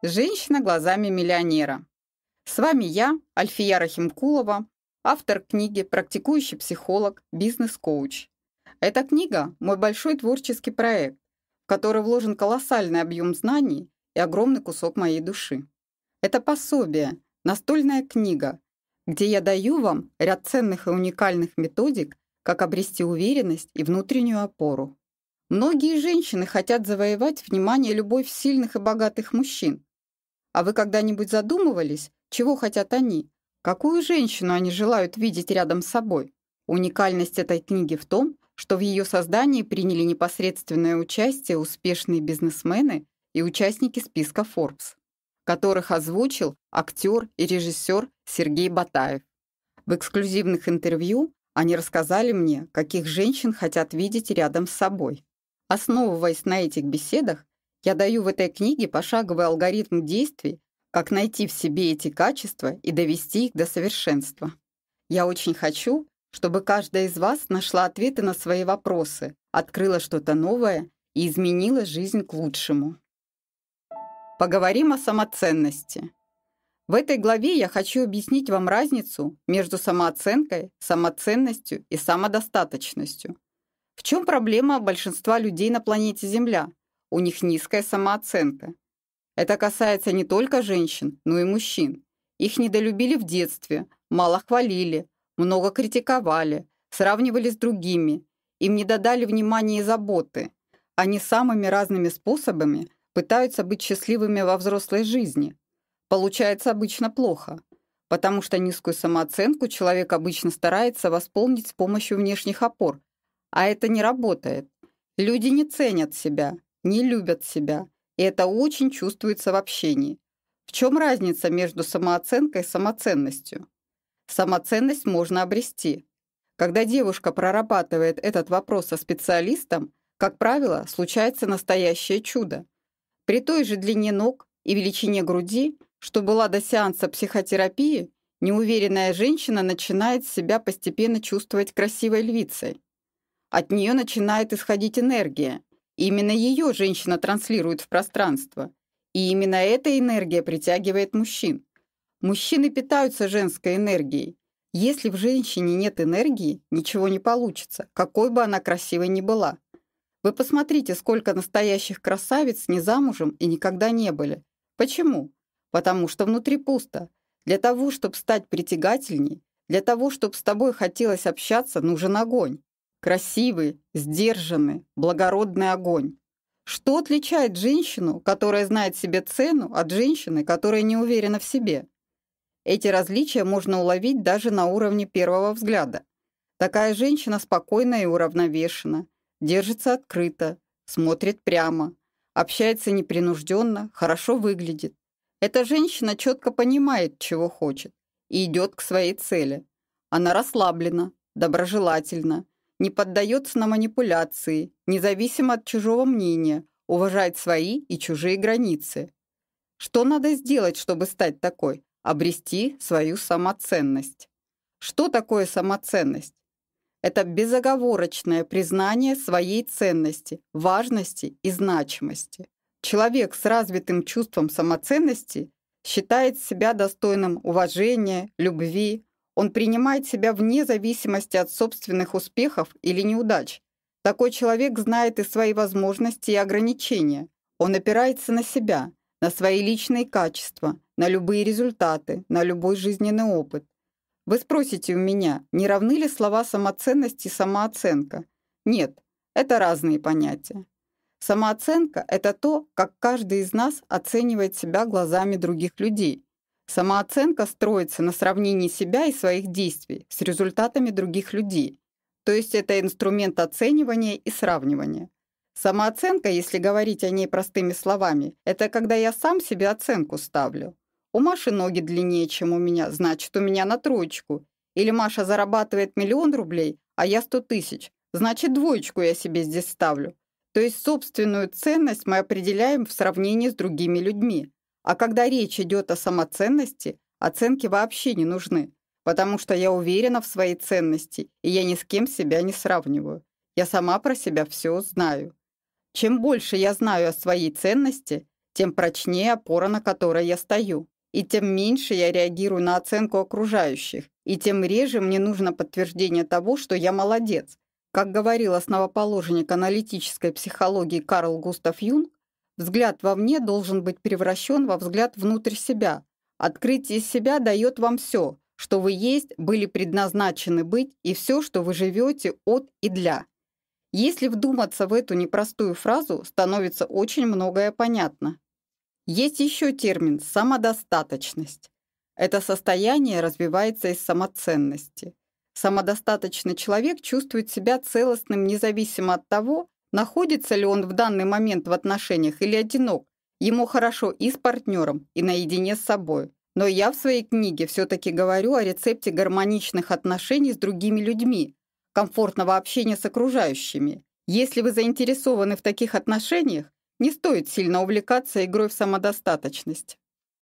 Женщина глазами миллионера. С вами я, Альфия Рахимкулова, автор книги, практикующий психолог, бизнес-коуч. Эта книга – мой большой творческий проект, в который вложен колоссальный объем знаний и огромный кусок моей души. Это пособие, настольная книга, где я даю вам ряд ценных и уникальных методик, как обрести уверенность и внутреннюю опору. Многие женщины хотят завоевать внимание любовь сильных и богатых мужчин, а вы когда-нибудь задумывались, чего хотят они? Какую женщину они желают видеть рядом с собой? Уникальность этой книги в том, что в ее создании приняли непосредственное участие успешные бизнесмены и участники списка Forbes, которых озвучил актер и режиссер Сергей Батаев. В эксклюзивных интервью они рассказали мне, каких женщин хотят видеть рядом с собой. Основываясь на этих беседах, я даю в этой книге пошаговый алгоритм действий, как найти в себе эти качества и довести их до совершенства. Я очень хочу, чтобы каждая из вас нашла ответы на свои вопросы, открыла что-то новое и изменила жизнь к лучшему. Поговорим о самоценности. В этой главе я хочу объяснить вам разницу между самооценкой, самоценностью и самодостаточностью. В чем проблема большинства людей на планете Земля? У них низкая самооценка. Это касается не только женщин, но и мужчин. Их недолюбили в детстве, мало хвалили, много критиковали, сравнивали с другими. Им не додали внимания и заботы. Они самыми разными способами пытаются быть счастливыми во взрослой жизни. Получается обычно плохо, потому что низкую самооценку человек обычно старается восполнить с помощью внешних опор. А это не работает. Люди не ценят себя, не любят себя, и это очень чувствуется в общении. В чем разница между самооценкой и самоценностью? Самоценность можно обрести. Когда девушка прорабатывает этот вопрос со специалистом, как правило, случается настоящее чудо. При той же длине ног и величине груди, что была до сеанса психотерапии, неуверенная женщина начинает себя постепенно чувствовать красивой львицей. От нее начинает исходить энергия, Именно ее женщина транслирует в пространство. И именно эта энергия притягивает мужчин. Мужчины питаются женской энергией. Если в женщине нет энергии, ничего не получится, какой бы она красивой ни была. Вы посмотрите, сколько настоящих красавиц не замужем и никогда не были. Почему? Потому что внутри пусто. Для того, чтобы стать притягательней, для того, чтобы с тобой хотелось общаться, нужен огонь. Красивый, сдержанный, благородный огонь. Что отличает женщину, которая знает себе цену, от женщины, которая не уверена в себе? Эти различия можно уловить даже на уровне первого взгляда. Такая женщина спокойна и уравновешена, держится открыто, смотрит прямо, общается непринужденно, хорошо выглядит. Эта женщина четко понимает, чего хочет, и идет к своей цели. Она расслаблена, доброжелательна, не поддается на манипуляции, независимо от чужого мнения, уважает свои и чужие границы. Что надо сделать, чтобы стать такой? Обрести свою самоценность. Что такое самоценность? Это безоговорочное признание своей ценности, важности и значимости. Человек с развитым чувством самоценности считает себя достойным уважения, любви, он принимает себя вне зависимости от собственных успехов или неудач. Такой человек знает и свои возможности и ограничения. Он опирается на себя, на свои личные качества, на любые результаты, на любой жизненный опыт. Вы спросите у меня, не равны ли слова самоценность и самооценка? Нет, это разные понятия. Самооценка — это то, как каждый из нас оценивает себя глазами других людей. Самооценка строится на сравнении себя и своих действий с результатами других людей. То есть это инструмент оценивания и сравнивания. Самооценка, если говорить о ней простыми словами, это когда я сам себе оценку ставлю. У Маши ноги длиннее, чем у меня, значит, у меня на троечку. Или Маша зарабатывает миллион рублей, а я сто тысяч, значит, двоечку я себе здесь ставлю. То есть собственную ценность мы определяем в сравнении с другими людьми. А когда речь идет о самоценности, оценки вообще не нужны, потому что я уверена в своей ценности, и я ни с кем себя не сравниваю. Я сама про себя все знаю. Чем больше я знаю о своей ценности, тем прочнее опора, на которой я стою. И тем меньше я реагирую на оценку окружающих, и тем реже мне нужно подтверждение того, что я молодец. Как говорил основоположник аналитической психологии Карл Густав Юнг, Взгляд вовне должен быть превращен во взгляд внутрь себя. Открытие себя дает вам все, что вы есть, были предназначены быть, и все, что вы живете от и для. Если вдуматься в эту непростую фразу, становится очень многое понятно. Есть еще термин «самодостаточность». Это состояние развивается из самоценности. Самодостаточный человек чувствует себя целостным независимо от того, Находится ли он в данный момент в отношениях или одинок? Ему хорошо и с партнером, и наедине с собой. Но я в своей книге все-таки говорю о рецепте гармоничных отношений с другими людьми, комфортного общения с окружающими. Если вы заинтересованы в таких отношениях, не стоит сильно увлекаться игрой в самодостаточность.